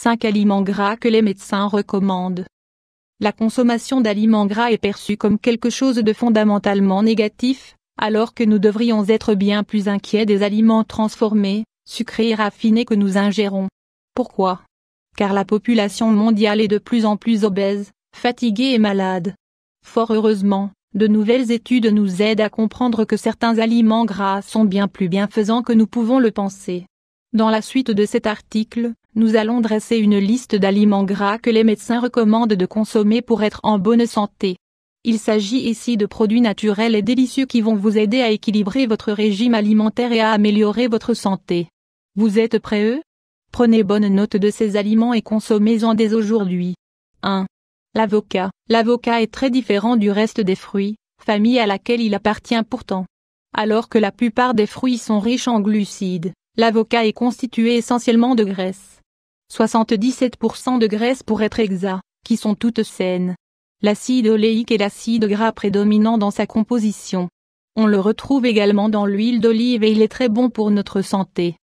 5 aliments gras que les médecins recommandent. La consommation d'aliments gras est perçue comme quelque chose de fondamentalement négatif, alors que nous devrions être bien plus inquiets des aliments transformés, sucrés et raffinés que nous ingérons. Pourquoi Car la population mondiale est de plus en plus obèse, fatiguée et malade. Fort heureusement, de nouvelles études nous aident à comprendre que certains aliments gras sont bien plus bienfaisants que nous pouvons le penser. Dans la suite de cet article, nous allons dresser une liste d'aliments gras que les médecins recommandent de consommer pour être en bonne santé. Il s'agit ici de produits naturels et délicieux qui vont vous aider à équilibrer votre régime alimentaire et à améliorer votre santé. Vous êtes prêts Prenez bonne note de ces aliments et consommez-en dès aujourd'hui. 1. L'avocat. L'avocat est très différent du reste des fruits, famille à laquelle il appartient pourtant. Alors que la plupart des fruits sont riches en glucides, L'avocat est constitué essentiellement de graisse. 77% de graisse pour être exact, qui sont toutes saines. L'acide oléique est l'acide gras prédominant dans sa composition. On le retrouve également dans l'huile d'olive et il est très bon pour notre santé.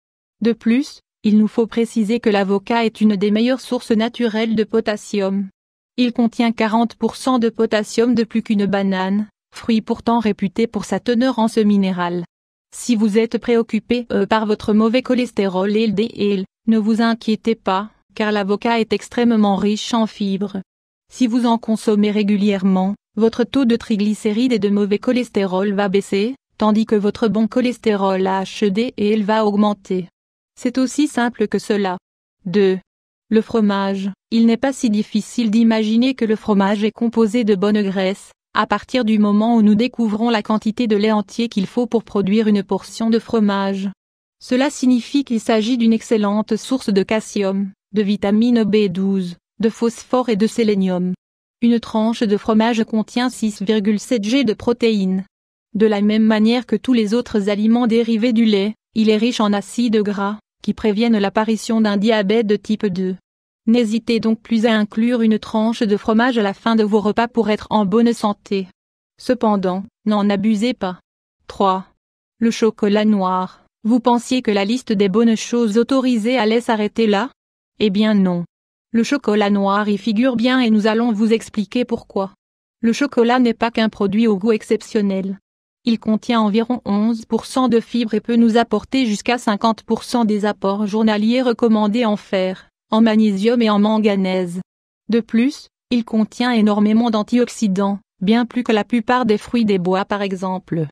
De plus, il nous faut préciser que l'avocat est une des meilleures sources naturelles de potassium. Il contient 40% de potassium de plus qu'une banane, fruit pourtant réputé pour sa teneur en ce minéral. Si vous êtes préoccupé euh, par votre mauvais cholestérol LDL, ne vous inquiétez pas, car l'avocat est extrêmement riche en fibres. Si vous en consommez régulièrement, votre taux de triglycérides et de mauvais cholestérol va baisser, tandis que votre bon cholestérol HDL va augmenter. C'est aussi simple que cela. 2. Le fromage. Il n'est pas si difficile d'imaginer que le fromage est composé de bonnes graisses, à partir du moment où nous découvrons la quantité de lait entier qu'il faut pour produire une portion de fromage. Cela signifie qu'il s'agit d'une excellente source de calcium, de vitamine B12, de phosphore et de sélénium. Une tranche de fromage contient 6,7 g de protéines. De la même manière que tous les autres aliments dérivés du lait, il est riche en acides gras, qui préviennent l'apparition d'un diabète de type 2. N'hésitez donc plus à inclure une tranche de fromage à la fin de vos repas pour être en bonne santé. Cependant, n'en abusez pas. 3. Le chocolat noir. Vous pensiez que la liste des bonnes choses autorisées allait s'arrêter là Eh bien non. Le chocolat noir y figure bien et nous allons vous expliquer pourquoi. Le chocolat n'est pas qu'un produit au goût exceptionnel. Il contient environ 11% de fibres et peut nous apporter jusqu'à 50% des apports journaliers recommandés en fer en magnésium et en manganèse. De plus, il contient énormément d'antioxydants, bien plus que la plupart des fruits des bois par exemple.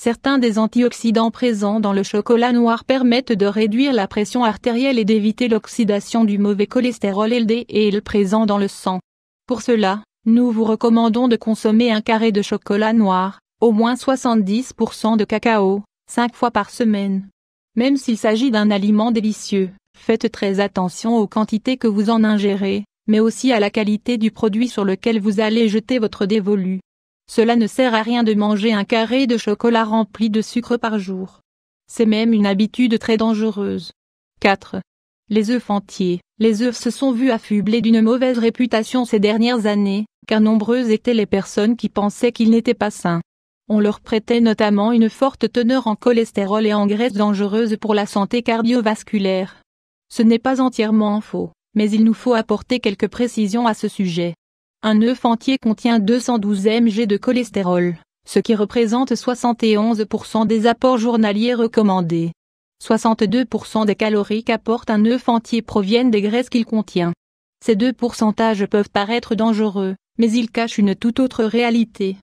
Certains des antioxydants présents dans le chocolat noir permettent de réduire la pression artérielle et d'éviter l'oxydation du mauvais cholestérol LDL présent dans le sang. Pour cela, nous vous recommandons de consommer un carré de chocolat noir, au moins 70% de cacao, 5 fois par semaine. Même s'il s'agit d'un aliment délicieux, Faites très attention aux quantités que vous en ingérez, mais aussi à la qualité du produit sur lequel vous allez jeter votre dévolu. Cela ne sert à rien de manger un carré de chocolat rempli de sucre par jour. C'est même une habitude très dangereuse. 4. Les œufs entiers. Les œufs se sont vus affublés d'une mauvaise réputation ces dernières années, car nombreuses étaient les personnes qui pensaient qu'ils n'étaient pas sains. On leur prêtait notamment une forte teneur en cholestérol et en graisse dangereuses pour la santé cardiovasculaire. Ce n'est pas entièrement faux, mais il nous faut apporter quelques précisions à ce sujet. Un œuf entier contient 212 mg de cholestérol, ce qui représente 71% des apports journaliers recommandés. 62% des calories qu'apporte un œuf entier proviennent des graisses qu'il contient. Ces deux pourcentages peuvent paraître dangereux, mais ils cachent une toute autre réalité.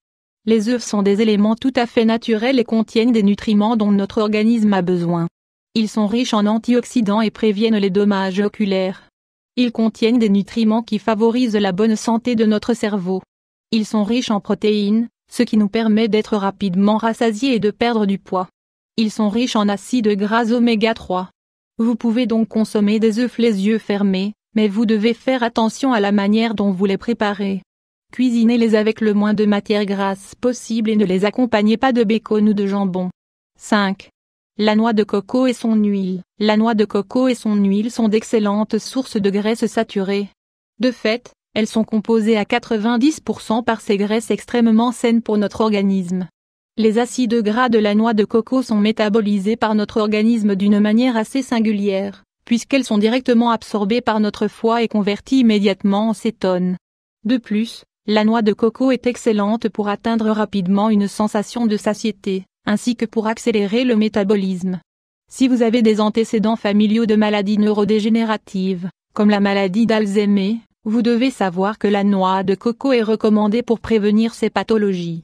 Les œufs sont des éléments tout à fait naturels et contiennent des nutriments dont notre organisme a besoin. Ils sont riches en antioxydants et préviennent les dommages oculaires. Ils contiennent des nutriments qui favorisent la bonne santé de notre cerveau. Ils sont riches en protéines, ce qui nous permet d'être rapidement rassasiés et de perdre du poids. Ils sont riches en acides gras oméga 3. Vous pouvez donc consommer des œufs les yeux fermés, mais vous devez faire attention à la manière dont vous les préparez. Cuisinez-les avec le moins de matière grasse possible et ne les accompagnez pas de bacon ou de jambon. 5. La noix de coco et son huile. La noix de coco et son huile sont d'excellentes sources de graisses saturées. De fait, elles sont composées à 90% par ces graisses extrêmement saines pour notre organisme. Les acides gras de la noix de coco sont métabolisés par notre organisme d'une manière assez singulière, puisqu'elles sont directement absorbées par notre foie et converties immédiatement en cétone. De plus, la noix de coco est excellente pour atteindre rapidement une sensation de satiété ainsi que pour accélérer le métabolisme. Si vous avez des antécédents familiaux de maladies neurodégénératives, comme la maladie d'Alzheimer, vous devez savoir que la noix de coco est recommandée pour prévenir ces pathologies.